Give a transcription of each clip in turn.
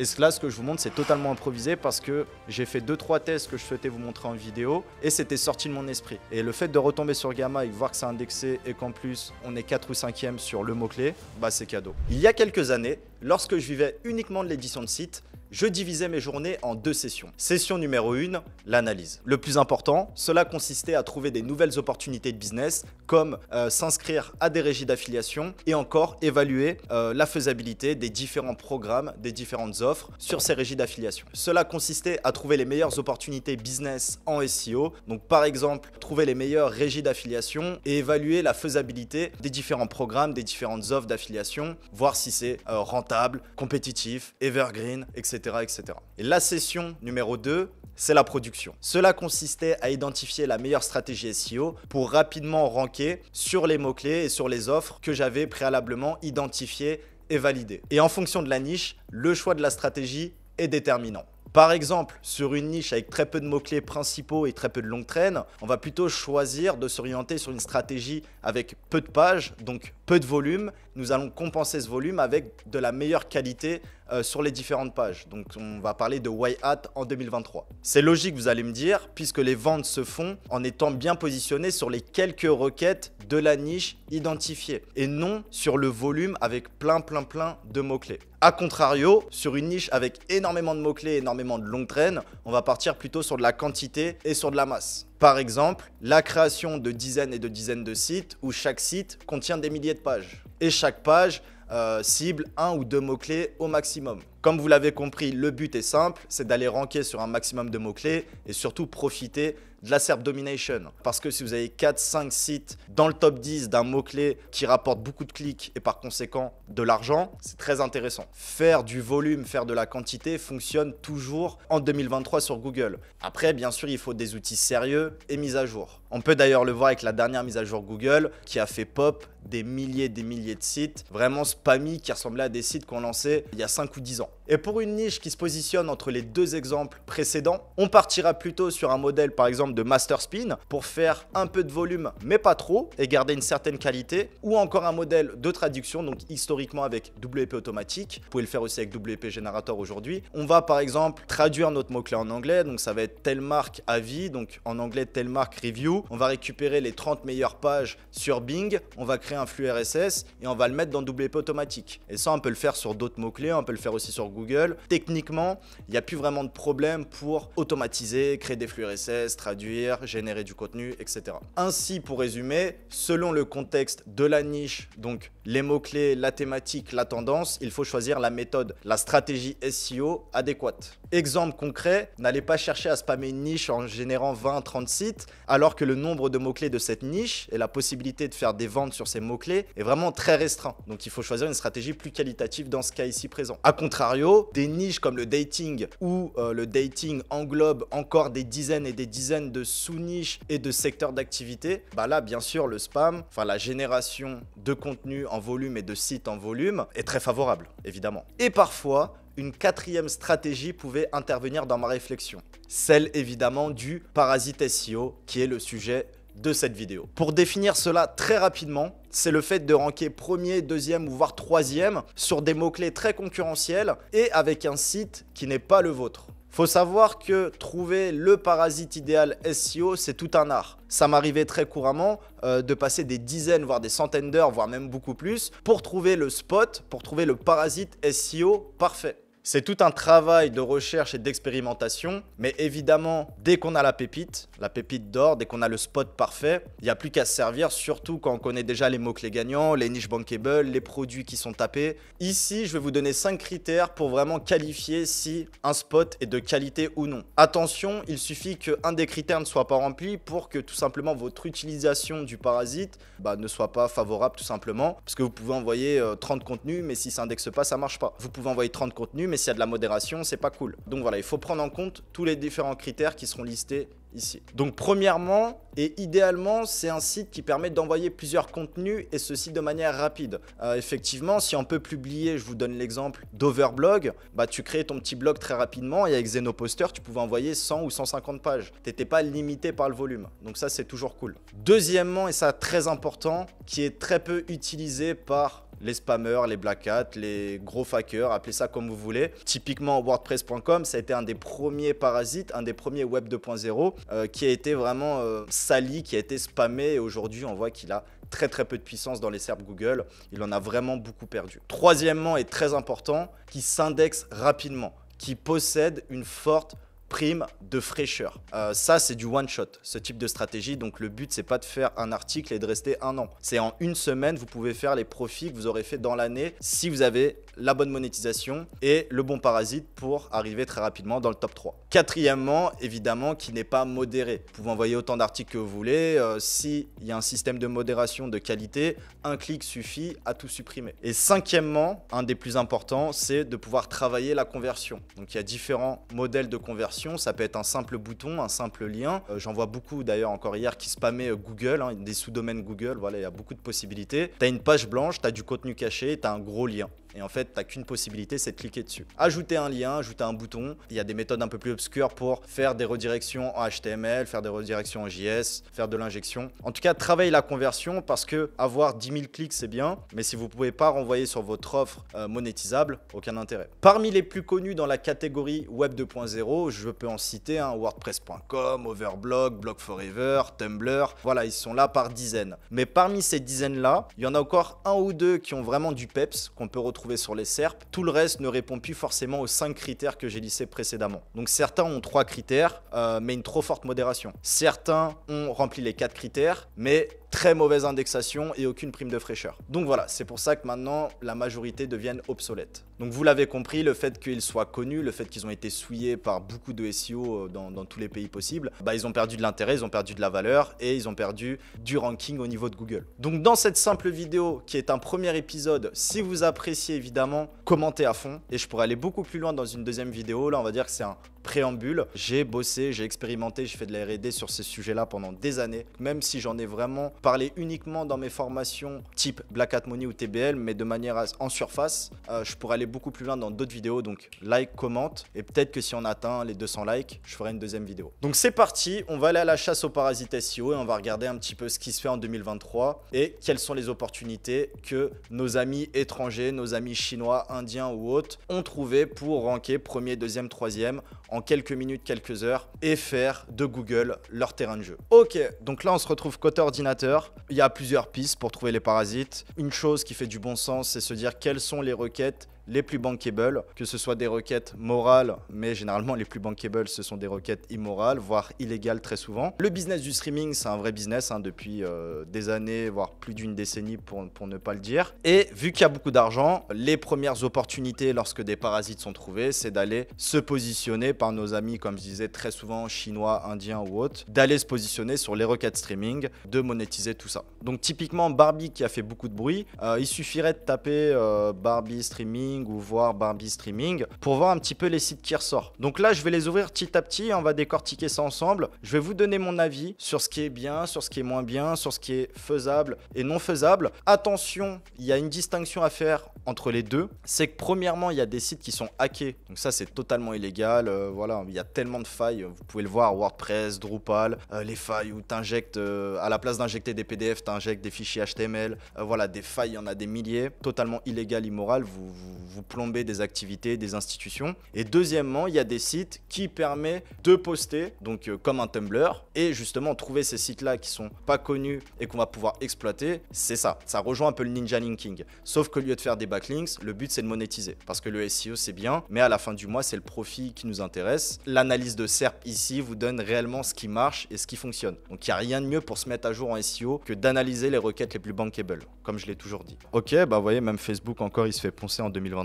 Et là, ce que je vous montre, c'est totalement improvisé parce que j'ai fait deux trois tests que je souhaitais vous montrer en vidéo et c'était sorti de mon esprit. Et le fait de retomber sur Gamma et voir que c'est indexé et qu'en plus on est 4 ou 5e sur le mot-clé, bah c'est cadeau. Il y a quelques années, lorsque je vivais uniquement de l'édition de site, je divisais mes journées en deux sessions. Session numéro 1, l'analyse. Le plus important, cela consistait à trouver des nouvelles opportunités de business, comme euh, s'inscrire à des régies d'affiliation et encore évaluer euh, la faisabilité des différents programmes, des différentes offres sur ces régies d'affiliation. Cela consistait à trouver les meilleures opportunités business en SEO, donc par exemple trouver les meilleures régies d'affiliation et évaluer la faisabilité des différents programmes, des différentes offres d'affiliation, voir si c'est euh, rentable compétitif, evergreen, etc. etc. Et la session numéro 2, c'est la production. Cela consistait à identifier la meilleure stratégie SEO pour rapidement ranker sur les mots-clés et sur les offres que j'avais préalablement identifiées et validées. Et en fonction de la niche, le choix de la stratégie est déterminant. Par exemple, sur une niche avec très peu de mots-clés principaux et très peu de longues traînes, on va plutôt choisir de s'orienter sur une stratégie avec peu de pages, donc peu de volume. Nous allons compenser ce volume avec de la meilleure qualité euh, sur les différentes pages. Donc on va parler de Y Hat en 2023. C'est logique, vous allez me dire, puisque les ventes se font en étant bien positionnées sur les quelques requêtes de la niche identifiée et non sur le volume avec plein plein plein de mots-clés. A contrario, sur une niche avec énormément de mots-clés, énormément de longues traînes, on va partir plutôt sur de la quantité et sur de la masse. Par exemple, la création de dizaines et de dizaines de sites où chaque site contient des milliers de pages. Et chaque page euh, cible un ou deux mots-clés au maximum. Comme vous l'avez compris, le but est simple, c'est d'aller ranker sur un maximum de mots-clés et surtout profiter de la SERP Domination. Parce que si vous avez 4, 5 sites dans le top 10 d'un mot-clé qui rapporte beaucoup de clics et par conséquent de l'argent, c'est très intéressant. Faire du volume, faire de la quantité fonctionne toujours en 2023 sur Google. Après, bien sûr, il faut des outils sérieux et mis à jour. On peut d'ailleurs le voir avec la dernière mise à jour Google qui a fait pop des milliers et des milliers de sites, vraiment spammy qui ressemblaient à des sites qu'on lançait il y a 5 ou 10 ans. up. Et pour une niche qui se positionne entre les deux exemples précédents, on partira plutôt sur un modèle par exemple de master spin pour faire un peu de volume mais pas trop et garder une certaine qualité ou encore un modèle de traduction donc historiquement avec WP automatique, vous pouvez le faire aussi avec WP Generator aujourd'hui. On va par exemple traduire notre mot-clé en anglais donc ça va être telle marque avis donc en anglais telle marque review. On va récupérer les 30 meilleures pages sur Bing, on va créer un flux RSS et on va le mettre dans WP automatique. Et ça on peut le faire sur d'autres mots-clés, on peut le faire aussi sur Google Google, techniquement, il n'y a plus vraiment de problème pour automatiser, créer des flux RSS, traduire, générer du contenu, etc. Ainsi, pour résumer, selon le contexte de la niche, donc les mots-clés, la thématique, la tendance, il faut choisir la méthode, la stratégie SEO adéquate. Exemple concret, n'allez pas chercher à spammer une niche en générant 20-30 sites, alors que le nombre de mots-clés de cette niche et la possibilité de faire des ventes sur ces mots-clés est vraiment très restreint. Donc il faut choisir une stratégie plus qualitative dans ce cas ici présent. A contrario, des niches comme le dating, où euh, le dating englobe encore des dizaines et des dizaines de sous-niches et de secteurs d'activité, bah là, bien sûr, le spam, enfin la génération de contenu en volume et de sites en volume, est très favorable, évidemment. Et parfois, une quatrième stratégie pouvait intervenir dans ma réflexion. Celle évidemment du parasite SEO, qui est le sujet de cette vidéo. Pour définir cela très rapidement, c'est le fait de ranker premier, deuxième ou voire troisième sur des mots-clés très concurrentiels et avec un site qui n'est pas le vôtre. Faut savoir que trouver le parasite idéal SEO, c'est tout un art. Ça m'arrivait très couramment euh, de passer des dizaines, voire des centaines d'heures, voire même beaucoup plus, pour trouver le spot, pour trouver le parasite SEO parfait. C'est tout un travail de recherche et d'expérimentation, mais évidemment, dès qu'on a la pépite, la pépite d'or, dès qu'on a le spot parfait, il n'y a plus qu'à se servir, surtout quand on connaît déjà les mots-clés gagnants, les niches bankable, les produits qui sont tapés. Ici, je vais vous donner cinq critères pour vraiment qualifier si un spot est de qualité ou non. Attention, il suffit qu'un des critères ne soit pas rempli pour que tout simplement votre utilisation du parasite bah, ne soit pas favorable tout simplement, parce que vous pouvez envoyer 30 euh, contenus, mais si ça indexe pas, ça marche pas. Vous pouvez envoyer 30 contenus, mais s'il y a de la modération, c'est pas cool. Donc voilà, il faut prendre en compte tous les différents critères qui seront listés ici. Donc premièrement et idéalement, c'est un site qui permet d'envoyer plusieurs contenus et ceci de manière rapide. Euh, effectivement, si on peut publier, je vous donne l'exemple d'Overblog, bah tu crées ton petit blog très rapidement et avec Xenoposter, tu pouvais envoyer 100 ou 150 pages. Tu n'étais pas limité par le volume. Donc ça, c'est toujours cool. Deuxièmement, et ça très important, qui est très peu utilisé par les spammers, les black hats, les gros fuckers, appelez ça comme vous voulez. Typiquement WordPress.com, ça a été un des premiers parasites, un des premiers Web 2.0 euh, qui a été vraiment euh, sali, qui a été spammé et aujourd'hui on voit qu'il a très très peu de puissance dans les serbes Google, il en a vraiment beaucoup perdu. Troisièmement et très important, qui s'indexe rapidement, qui possède une forte prime de fraîcheur. Euh, ça, c'est du one shot, ce type de stratégie. Donc, le but, c'est pas de faire un article et de rester un an. C'est en une semaine, vous pouvez faire les profits que vous aurez fait dans l'année si vous avez la bonne monétisation et le bon parasite pour arriver très rapidement dans le top 3. Quatrièmement, évidemment, qui n'est pas modéré. Vous pouvez envoyer autant d'articles que vous voulez. Euh, si S'il y a un système de modération de qualité, un clic suffit à tout supprimer. Et cinquièmement, un des plus importants, c'est de pouvoir travailler la conversion. Donc il y a différents modèles de conversion. Ça peut être un simple bouton, un simple lien. Euh, j'en vois beaucoup d'ailleurs encore hier qui spammaient euh, Google, hein, des sous-domaines Google. Voilà, il y a beaucoup de possibilités. Tu as une page blanche, tu as du contenu caché, tu as un gros lien. Et en fait, t'as qu'une possibilité, c'est de cliquer dessus. Ajouter un lien, ajouter un bouton. Il y a des méthodes un peu plus obscures pour faire des redirections en HTML, faire des redirections en JS, faire de l'injection. En tout cas, travaille la conversion parce que avoir 10 000 clics, c'est bien. Mais si vous pouvez pas renvoyer sur votre offre euh, monétisable, aucun intérêt. Parmi les plus connus dans la catégorie Web 2.0, je peux en citer hein, WordPress.com, Overblog, Blog Forever, Tumblr. Voilà, ils sont là par dizaines. Mais parmi ces dizaines-là, il y en a encore un ou deux qui ont vraiment du peps qu'on peut retrouver sur les SERP. Tout le reste ne répond plus forcément aux cinq critères que j'ai listés précédemment. Donc certains ont trois critères, euh, mais une trop forte modération. Certains ont rempli les quatre critères, mais très mauvaise indexation et aucune prime de fraîcheur. Donc voilà, c'est pour ça que maintenant la majorité deviennent obsolètes. Donc vous l'avez compris, le fait qu'ils soient connus, le fait qu'ils ont été souillés par beaucoup de SEO euh, dans, tous les pays possibles, bah ils ont perdu de l'intérêt, ils ont perdu de la valeur et ils ont perdu du ranking au niveau de Google. Donc dans cette simple vidéo qui est un premier épisode, si vous appréciez évidemment, commentez à fond et je pourrais aller beaucoup plus loin dans une deuxième vidéo. Là on va dire que c'est un préambule. J'ai bossé, j'ai expérimenté, j'ai fait de la R&D sur ces sujets-là pendant des années. Même si j'en ai vraiment parlé uniquement dans mes formations type Black Hat Money ou TBL, mais de manière en surface, euh, je pourrais aller beaucoup plus loin dans d'autres vidéos. Donc like, commente et peut-être que si on atteint les 200 likes, je ferai une deuxième vidéo. Donc c'est parti, on va aller à la chasse aux parasites SEO et on va regarder un petit peu ce qui se fait en 2023 et quelles sont les opportunités que nos amis étrangers, nos amis chinois, indiens ou autres ont trouvé pour ranker premier, deuxième, troisième en quelques minutes, quelques heures et faire de Google leur terrain de jeu. Ok, donc là on se retrouve côté ordinateur. Il y a plusieurs pistes pour trouver les parasites. Une chose qui fait du bon sens, c'est se dire quelles sont les requêtes les plus bankable, que ce soit des requêtes morales, mais généralement les plus bankable, ce sont des requêtes immorales, voire illégales très souvent. Le business du streaming, c'est un vrai business hein, depuis euh, des années, voire plus d'une décennie pour, pour ne pas le dire. Et vu qu'il y a beaucoup d'argent, les premières opportunités lorsque des parasites sont trouvés, c'est d'aller se positionner par nos amis, comme je disais très souvent, chinois, indiens ou autres, d'aller se positionner sur les requêtes streaming, de monétiser tout ça. Donc typiquement Barbie qui a fait beaucoup de bruit, euh, il suffirait de taper euh, Barbie streaming ou voir Barbie streaming pour voir un petit peu les sites qui ressortent. Donc là, je vais les ouvrir petit à petit, on va décortiquer ça ensemble. Je vais vous donner mon avis sur ce qui est bien, sur ce qui est moins bien, sur ce qui est faisable et non faisable. Attention, il y a une distinction à faire entre les deux. C'est que premièrement, il y a des sites qui sont hackés. Donc ça, c'est totalement illégal. Euh, voilà, il y a tellement de failles. Vous pouvez le voir, WordPress, Drupal, euh, les failles où tu injectes, euh, à la place d'injecter des PDF, tu injectes des fichiers HTML. voilà, des failles, il y en a des milliers. Totalement illégal, immoral. vous vous plombez des activités, des institutions. Et deuxièmement, il y a des sites qui permettent de poster, donc euh, comme un Tumblr, et justement trouver ces sites-là qui sont pas connus et qu'on va pouvoir exploiter, c'est ça. Ça rejoint un peu le ninja linking. Sauf qu'au lieu de faire des backlinks, le but c'est de monétiser. Parce que le SEO c'est bien, mais à la fin du mois, c'est le profit qui nous intéresse. L'analyse de SERP ici vous donne réellement ce qui marche et ce qui fonctionne. Donc il n'y a rien de mieux pour se mettre à jour en SEO que d'analyser les requêtes les plus bankable, comme je l'ai toujours dit. Ok, bah vous voyez, même Facebook encore il se fait poncer en 2020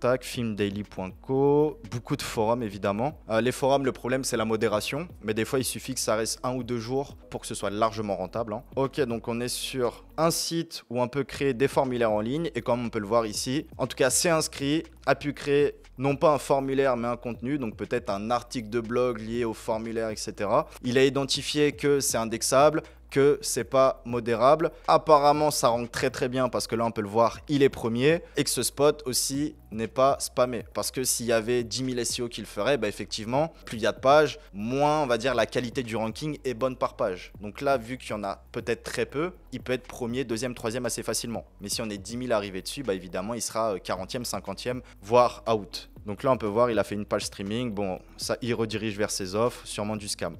Tac, filmdaily.co, beaucoup de forums évidemment. Euh, les forums, le problème c'est la modération, mais des fois il suffit que ça reste un ou deux jours pour que ce soit largement rentable. Hein. Ok, donc on est sur un site où on peut créer des formulaires en ligne et comme on peut le voir ici, en tout cas c'est inscrit, a pu créer non pas un formulaire mais un contenu, donc peut-être un article de blog lié au formulaire, etc. Il a identifié que c'est indexable, que c'est pas modérable. Apparemment, ça rentre très très bien parce que là, on peut le voir, il est premier et que ce spot aussi n'est pas spammé. Parce que s'il y avait 10 000 SEO qu'il ferait, feraient, bah, effectivement, plus il y a de pages, moins on va dire la qualité du ranking est bonne par page. Donc là, vu qu'il y en a peut-être très peu, il peut être premier, deuxième, troisième assez facilement. Mais si on est 10 000 arrivés dessus, bah évidemment, il sera 40e, euh, 50e, voire out. Donc là, on peut voir, il a fait une page streaming. Bon, ça, il redirige vers ses offres, sûrement du scam.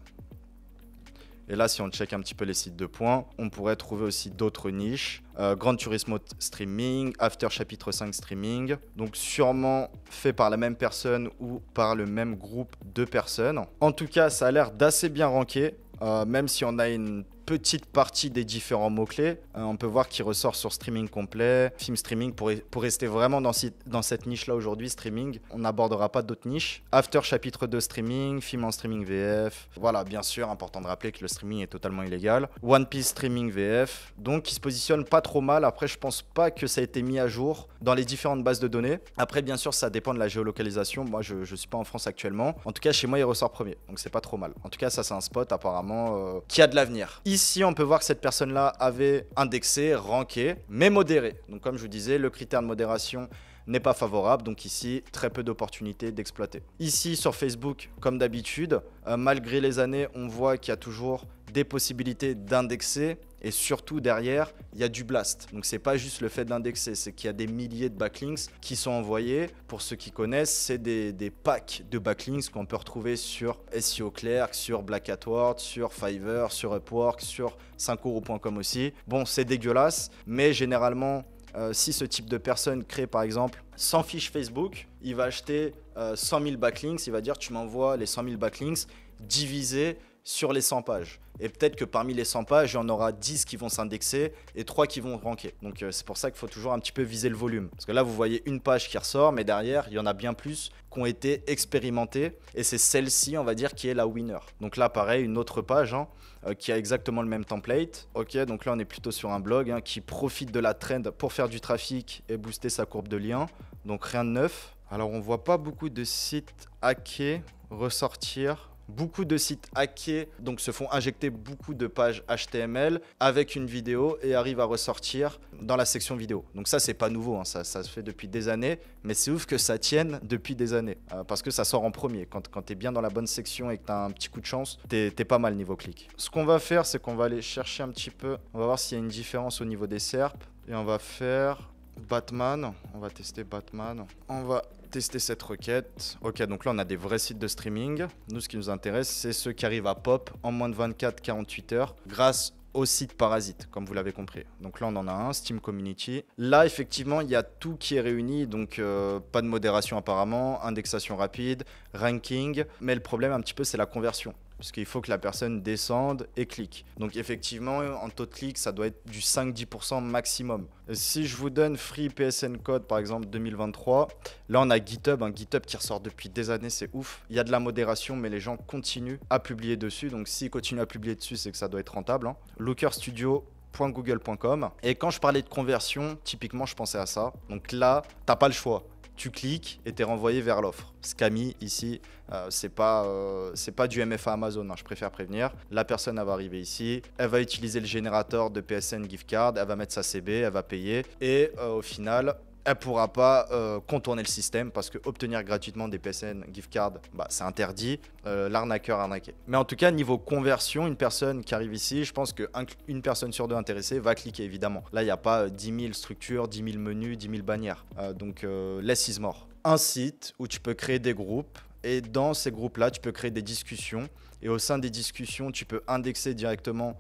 Et là, si on check un petit peu les sites de points, on pourrait trouver aussi d'autres niches. Euh, Grand Turismo streaming, After chapitre 5 streaming. Donc sûrement fait par la même personne ou par le même groupe de personnes. En tout cas, ça a l'air d'assez bien ranké. Euh, même si on a une petite partie des différents mots-clés. Euh, on peut voir qu'il ressort sur streaming complet, film streaming, pour, pour rester vraiment dans, dans cette niche-là aujourd'hui, streaming. On n'abordera pas d'autres niches. After chapitre 2 streaming, film en streaming VF. Voilà, bien sûr, important de rappeler que le streaming est totalement illégal. One Piece streaming VF. Donc, il se positionne pas trop mal. Après, je pense pas que ça a été mis à jour dans les différentes bases de données. Après, bien sûr, ça dépend de la géolocalisation. Moi, je, je suis pas en France actuellement. En tout cas, chez moi, il ressort premier. Donc, c'est pas trop mal. En tout cas, ça, c'est un spot apparemment euh, qui a de l'avenir. Ici, on peut voir que cette personne-là avait indexé, ranké, mais modéré. Donc comme je vous disais, le critère de modération n'est pas favorable. Donc ici, très peu d'opportunités d'exploiter. Ici, sur Facebook, comme d'habitude, euh, malgré les années, on voit qu'il y a toujours des possibilités d'indexer et surtout derrière, il y a du blast. Donc c'est pas juste le fait d'indexer, c'est qu'il y a des milliers de backlinks qui sont envoyés. Pour ceux qui connaissent, c'est des, packs de backlinks qu'on peut retrouver sur SEO Clerk, sur Black Hat sur Fiverr, sur Upwork, sur 5euros.com aussi. Bon, c'est dégueulasse, mais généralement, euh, si ce type de personne crée par exemple 100 fiches Facebook, il va acheter 100 euh, 000 backlinks, il va dire tu m'envoies les 100 000 backlinks divisés sur les 100 pages. Et peut-être que parmi les 100 pages, il y en aura 10 qui vont s'indexer et 3 qui vont ranker. Donc euh, c'est pour ça qu'il faut toujours un petit peu viser le volume. Parce que là, vous voyez une page qui ressort, mais derrière, il y en a bien plus qui ont été expérimentées. Et c'est celle-ci, on va dire, qui est la winner. Donc là, pareil, une autre page hein, euh, qui a exactement le même template. Ok, donc là, on est plutôt sur un blog hein, qui profite de la trend pour faire du trafic et booster sa courbe de lien. Donc rien de neuf. Alors on voit pas beaucoup de sites hackés ressortir Beaucoup de sites hackés donc se font injecter beaucoup de pages HTML avec une vidéo et arrivent à ressortir dans la section vidéo. Donc ça c'est pas nouveau, hein. ça, se fait depuis des années, mais c'est ouf que ça tienne depuis des années euh, parce que ça sort en premier. Quand, quand tu es bien dans la bonne section et que tu as un petit coup de chance, t'es pas mal niveau clic. Ce qu'on va faire c'est qu'on va aller chercher un petit peu, on va voir s'il y a une différence au niveau des SERP et on va faire Batman, on va tester Batman, on va tester cette requête. Ok, donc là, on a des vrais sites de streaming. Nous, ce qui nous intéresse, c'est ceux qui arrivent à pop en moins de 24-48 heures grâce au site Parasite, comme vous l'avez compris. Donc là, on en a un, Steam Community. Là, effectivement, il y a tout qui est réuni, donc euh, pas de modération apparemment, indexation rapide, ranking, mais le problème un petit peu, c'est la conversion parce qu'il faut que la personne descende et clique. Donc effectivement, en taux de clic, ça doit être du 5-10% maximum. Si je vous donne Free PSN Code, par exemple 2023, là on a GitHub, un GitHub qui ressort depuis des années, c'est ouf. Il y a de la modération, mais les gens continuent à publier dessus. Donc s'ils continuent à publier dessus, c'est que ça doit être rentable. Hein. Lookerstudio.google.com. Et quand je parlais de conversion, typiquement, je pensais à ça. Donc là, t'as pas le choix tu cliques et tu es renvoyé vers l'offre. Scammy ici, euh, c'est pas, euh, pas du MFA Amazon, hein, je préfère prévenir. La personne elle va arriver ici, elle va utiliser le générateur de PSN gift card, elle va mettre sa CB, elle va payer et euh, au final elle pourra pas euh, contourner le système parce que obtenir gratuitement des PSN gift card, bah, c'est interdit, euh, l'arnaqueur arnaqué. Mais en tout cas, niveau conversion, une personne qui arrive ici, je pense qu'une personne sur deux intéressée va cliquer évidemment. Là, il n'y a pas 10 euh, 000 structures, 10 000 menus, 10 000 bannières. donc, less is more. Un site où tu peux créer des groupes et dans ces groupes-là, tu peux créer des discussions. Et au sein des discussions, tu peux indexer directement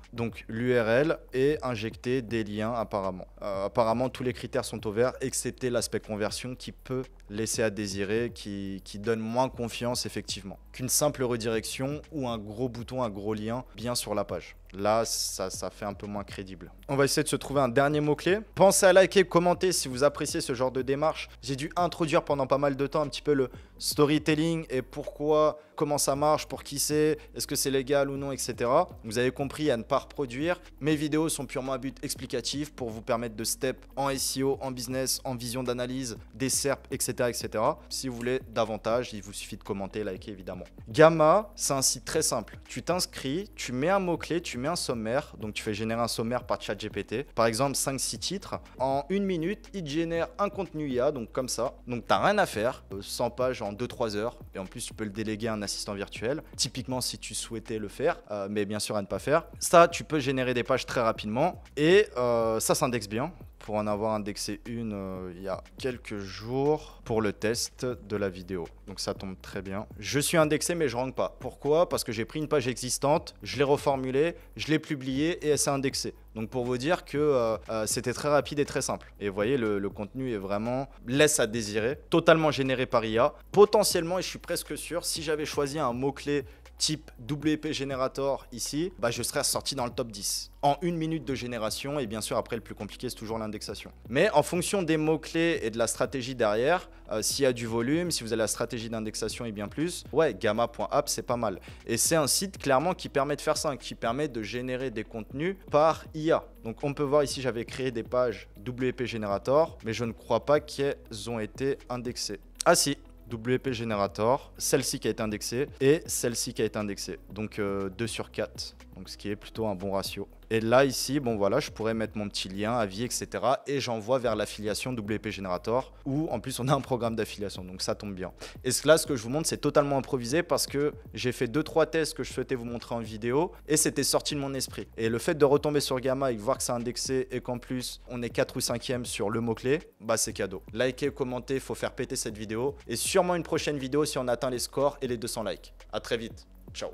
l'URL et injecter des liens apparemment. Euh, apparemment, tous les critères sont ouverts, excepté l'aspect conversion qui peut laisser à désirer, qui, donne moins confiance effectivement qu'une simple redirection ou un gros bouton, un gros lien bien sur la page. Là, ça, ça fait un peu moins crédible. On va essayer de se trouver un dernier mot-clé. Pensez à liker, commenter si vous appréciez ce genre de démarche. J'ai dû introduire pendant pas mal de temps un petit peu le storytelling et pourquoi, comment ça marche, pour qui c'est, est-ce que c'est légal ou non, etc. Vous avez compris à ne pas reproduire. Mes vidéos sont purement à but explicatif pour vous permettre de step en SEO, en business, en vision d'analyse, des SERP, etc., etc. Si vous voulez davantage, il vous suffit de commenter, liker évidemment. Gamma, c'est un site très simple. Tu t'inscris, tu mets un mot-clé, tu mets un sommaire, donc tu fais générer un sommaire par chat GPT, par exemple 5-6 titres. En une minute, il génère un contenu IA, donc comme ça. Donc tu t'as rien à faire, 100 euh, pages en 2-3 heures. Et en plus, tu peux le déléguer à un assistant virtuel. Typiquement, si tu souhaitais le faire, euh, mais bien sûr à ne pas faire. Ça, tu peux générer des pages très rapidement. Et euh, ça s'indexe bien pour en avoir indexé une euh, il y a quelques jours pour le test de la vidéo. Donc ça tombe très bien. Je suis indexé mais je rentre pas. Pourquoi Parce que j'ai pris une page existante, je l'ai reformulée, je l'ai publiée et elle s'est indexée. Donc pour vous dire que euh, euh, c'était très rapide et très simple. Et vous voyez, le, contenu est vraiment laisse à désirer, totalement généré par IA. Potentiellement, et je suis presque sûr, si j'avais choisi un mot-clé type WP Generator ici, bah je serais sorti dans le top 10 en une minute de génération et bien sûr après le plus compliqué c'est toujours l'indexation. Mais en fonction des mots-clés et de la stratégie derrière, euh, s'il y a du volume, si vous avez la stratégie d'indexation et bien plus, ouais gamma.app c'est pas mal. Et c'est un site clairement qui permet de faire ça, qui permet de générer des contenus par IA donc on peut voir ici, j'avais créé des pages WP Generator, mais je ne crois pas qu'elles ont été indexées. Ah si, WP Generator, celle-ci qui a été indexée et celle-ci qui a été indexée. Donc 2 euh, sur 4, donc ce qui est plutôt un bon ratio. Et là, ici, bon voilà, je pourrais mettre mon petit lien, avis, etc. Et j'envoie vers l'affiliation WP Generator, où en plus on a un programme d'affiliation, donc ça tombe bien. Et là, ce que je vous montre, c'est totalement improvisé parce que j'ai fait deux trois tests que je souhaitais vous montrer en vidéo, et c'était sorti de mon esprit. Et le fait de retomber sur Gamma et voir que c'est indexé et qu'en plus on est 4 ou 5e sur le mot-clé, bah c'est cadeau. Likez, commentez, faut faire péter cette vidéo, et sûrement une prochaine vidéo si on atteint les scores et les 200 likes. À très vite, ciao